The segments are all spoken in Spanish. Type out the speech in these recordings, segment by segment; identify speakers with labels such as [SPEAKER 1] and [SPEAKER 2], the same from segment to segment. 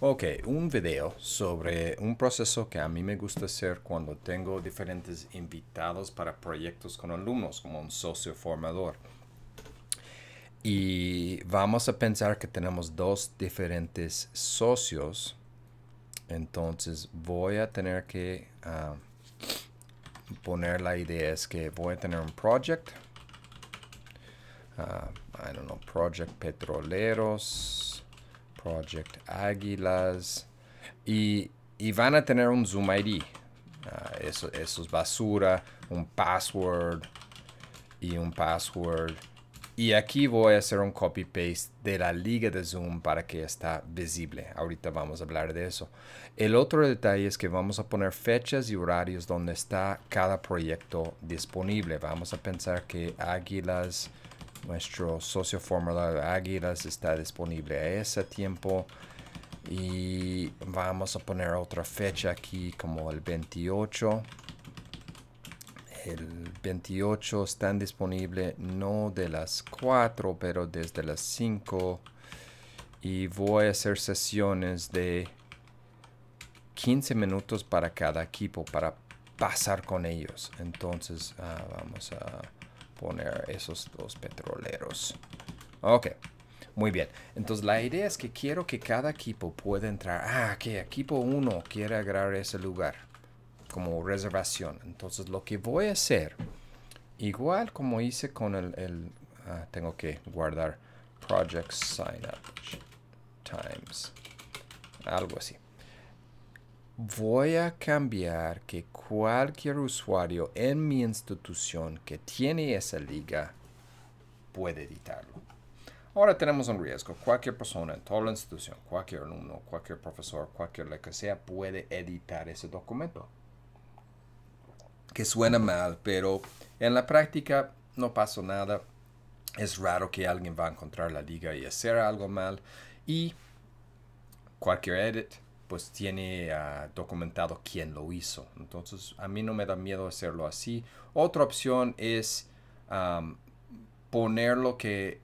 [SPEAKER 1] Ok, un video sobre un proceso que a mí me gusta hacer cuando tengo diferentes invitados para proyectos con alumnos, como un socio formador. Y vamos a pensar que tenemos dos diferentes socios. Entonces voy a tener que ah, poner la idea es que voy a tener un project. Ah, I don't know, project petroleros Project Águilas. Y, van a tener un Zoom ID. Ah, eso, eso, es basura, un password y un password. Y aquí voy a hacer un copy paste de la liga de Zoom para que está visible. Ahorita vamos a hablar de eso. El otro detalle es que vamos a poner fechas y horarios donde está cada proyecto disponible. Vamos a pensar que Águilas nuestro socio de Águilas está disponible a ese tiempo. Y vamos a poner otra fecha aquí como el 28. El 28 están disponibles no de las 4, pero desde las 5. Y voy a hacer sesiones de 15 minutos para cada equipo para pasar con ellos. Entonces ah, vamos a poner esos dos petroleros. Ok, muy bien. Entonces la idea es que quiero que cada equipo pueda entrar. Ah, que equipo uno quiere agarrar ese lugar como reservación. Entonces lo que voy a hacer, igual como hice con el... Ah, tengo que guardar project sign times. Algo así voy a cambiar que cualquier usuario en mi institución que tiene esa liga puede editarlo. Ahora tenemos un riesgo. Cualquier persona en toda la institución, cualquier alumno, cualquier profesor, cualquier lo que sea, puede editar ese documento. Que suena mal, pero en la práctica no pasó nada. Es raro que alguien va a encontrar la liga y hacer algo mal. Y cualquier edit pues tiene ah, documentado quién lo hizo. Entonces a mí no me da miedo hacerlo así. Otra opción es poner lo que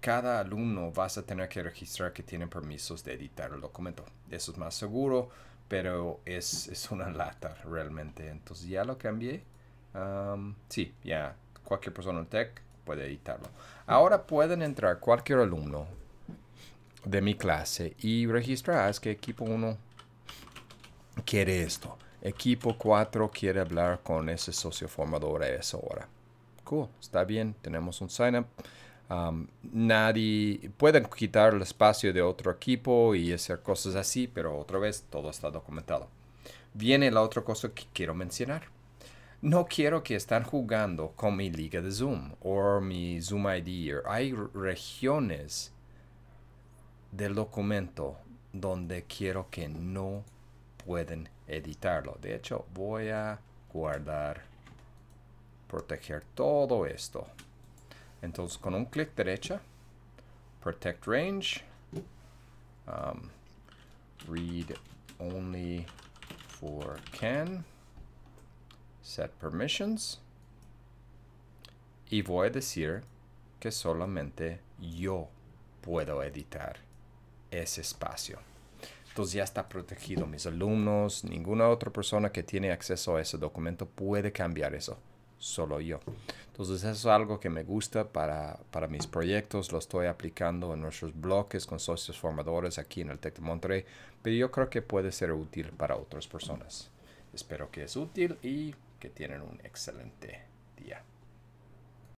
[SPEAKER 1] cada alumno vas a tener que registrar que tienen permisos de editar el documento. Eso es más seguro, pero es, es una lata realmente. Entonces ya lo cambié. sí, ya cualquier persona en tech puede editarlo. Ahora pueden entrar cualquier alumno de mi clase y registras que equipo 1 quiere esto. Equipo 4 quiere hablar con ese socio formador a esa hora. Cool, está bien, tenemos un sign up. nadie pueden quitar el espacio de otro equipo y hacer cosas así, pero otra vez todo está documentado. Viene la otra cosa que quiero mencionar. No quiero que estén jugando con mi liga de Zoom o mi Zoom ID. Hay regiones del documento donde quiero que no pueden editarlo. De hecho, voy a guardar, proteger todo esto. Entonces, con un clic derecha, protect range, um, read only for can, set permissions, y voy a decir que solamente yo puedo editar ese espacio. Entonces ya está protegido. Mis alumnos, ninguna otra persona que tiene acceso a ese documento puede cambiar eso. Solo yo. Entonces eso es algo que me gusta para, mis proyectos. Lo estoy aplicando en nuestros bloques con socios formadores aquí en el TEC de Monterrey. Pero yo creo que puede ser útil para otras personas. Espero que es útil y que tienen un excelente día.